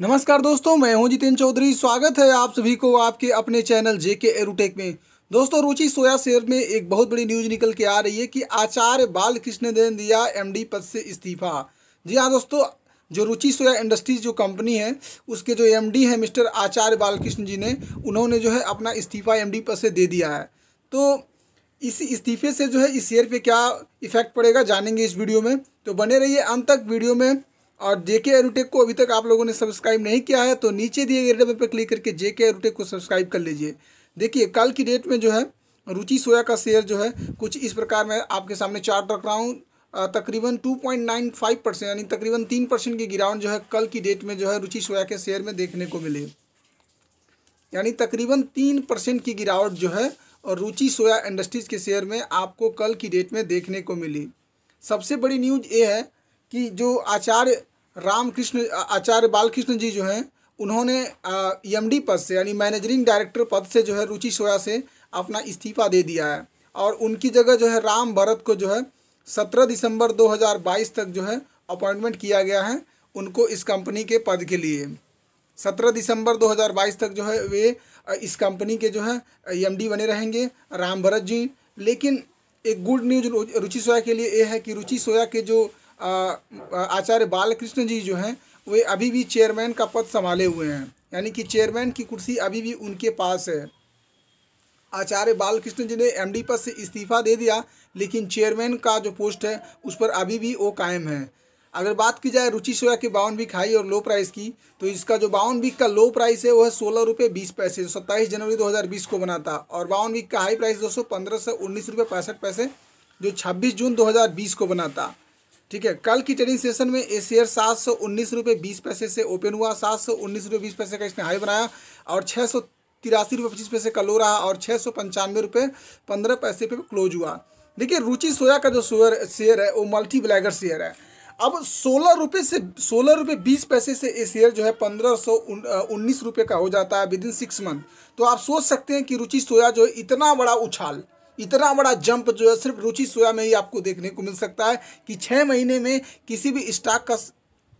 नमस्कार दोस्तों मैं हूं जितिन चौधरी स्वागत है आप सभी को आपके अपने चैनल जेके एरोटेक में दोस्तों रुचि सोया शेयर में एक बहुत बड़ी न्यूज निकल के आ रही है कि आचार्य बालकृष्ण ने दिया एमडी पद से इस्तीफा जी हाँ दोस्तों जो रुचि सोया इंडस्ट्रीज जो कंपनी है उसके जो एमडी है मिस्टर आचार्य बालकृष्ण जी ने उन्होंने जो है अपना इस्तीफा एमडी पद से दे दिया है तो इसी इस्तीफे से जो है इस शेयर पे क्या इफेक्ट पड़ेगा जानेंगे इस वीडियो में तो बने रहिए अंत तक वीडियो में और जेके एरोटेक को अभी तक आप लोगों ने सब्सक्राइब नहीं किया है तो नीचे दिए गए रेड पर क्लिक करके जेके एरोटेक को सब्सक्राइब कर लीजिए देखिए कल की डेट में जो है रुचि सोया का शेयर जो है कुछ इस प्रकार मैं आपके सामने चार्ट रख रहा हूँ तकरीबन 2.95 परसेंट यानी तकरीबन तीन परसेंट की गिरावट जो है कल की डेट में जो है रुचि सोया के शेयर में देखने को मिले यानी तकरीबन तीन परसेंट की गिरावट जो है और रुचि सोया इंडस्ट्रीज़ के शेयर में आपको कल की डेट में देखने को मिली सबसे बड़ी न्यूज़ ये है कि जो आचार्य रामकृष्ण आचार्य बालकृष्ण जी जो हैं उन्होंने डी पद से यानी मैनेजरिंग डायरेक्टर पद से जो है रुचि सोया से अपना इस्तीफा दे दिया है और उनकी जगह जो है राम भरत को जो है सत्रह दिसंबर 2022 तक जो है अपॉइंटमेंट किया गया है उनको इस कंपनी के पद के लिए सत्रह दिसंबर 2022 तक जो है वे इस कंपनी के जो है एमडी बने रहेंगे राम भरत जी लेकिन एक गुड न्यूज रुचि सोया के लिए ये है कि रुचि सोया के जो आचार्य बालकृष्ण जी जो हैं वे अभी भी चेयरमैन का पद संभाले हुए हैं यानी कि चेयरमैन की कुर्सी अभी भी उनके पास है आचार्य बालकृष्ण जी ने एमडी पद से इस्तीफा दे दिया लेकिन चेयरमैन का जो पोस्ट है उस पर अभी भी वो कायम है अगर बात की जाए रुचि सोया के बावन बिक हाई और लो प्राइस की तो इसका जो बावन बिक का लो प्राइस है वो है सोलह रुपये बीस पैसे जो सत्ताईस जनवरी 2020 को बना था और बावन बिक का हाई प्राइस दोस्तों पंद्रह सौ उन्नीस रुपये पैंसठ पैसे जो छब्बीस जून 2020 को बना था ठीक है कल की ट्रेडिंग सेशन में ए शेयर सात सौ उन्नीस रुपये बीस पैसे से ओपन हुआ सात सौ उन्नीस रुपये बीस पैसे का इसने हाई बनाया और छः सौ तिरासी रुपये पच्चीस पैसे का लो रहा और छः सौ पंचानवे रुपये पंद्रह पैसे पे क्लोज हुआ देखिए रुचि सोया का जो शेयर शेयर है वो मल्टी ब्लैगर शेयर है अब सोलह रुपये से सोलह रुपये बीस पैसे से ये शेयर जो है पंद्रह सौ उन्नीस रुपये का हो जाता है विद इन सिक्स मंथ तो आप सोच सकते हैं कि रुचि सोया जो है इतना बड़ा उछाल इतना बड़ा जंप जो है सिर्फ रुचि सोया में ही आपको देखने को मिल सकता है कि छः महीने में किसी भी स्टॉक का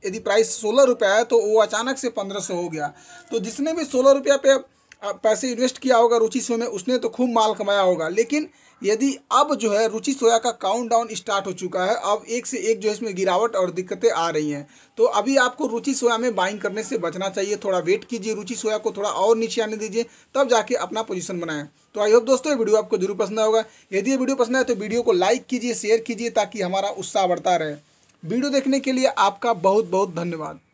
यदि प्राइस सोलह रुपया है तो वो अचानक से पंद्रह सौ हो गया तो जिसने भी सोलह रुपया पे पैसे इन्वेस्ट किया होगा रुचि सोया में उसने तो खूब माल कमाया होगा लेकिन यदि अब जो है रुचि सोया का काउंट डाउन स्टार्ट हो चुका है अब एक से एक जो है इसमें गिरावट और दिक्कतें आ रही हैं तो अभी आपको रुचि सोया में बाइंग करने से बचना चाहिए थोड़ा वेट कीजिए रुचि सोया को थोड़ा और नीचे आने दीजिए तब जाके अपना पोजिशन बनाएं तो आई होप दोस्तों ये वीडियो आपको जरूर पसंद होगा यदि ये वीडियो पसंद आए तो वीडियो को लाइक कीजिए शेयर कीजिए ताकि हमारा उत्साह बढ़ता रहे वीडियो देखने के लिए आपका बहुत बहुत धन्यवाद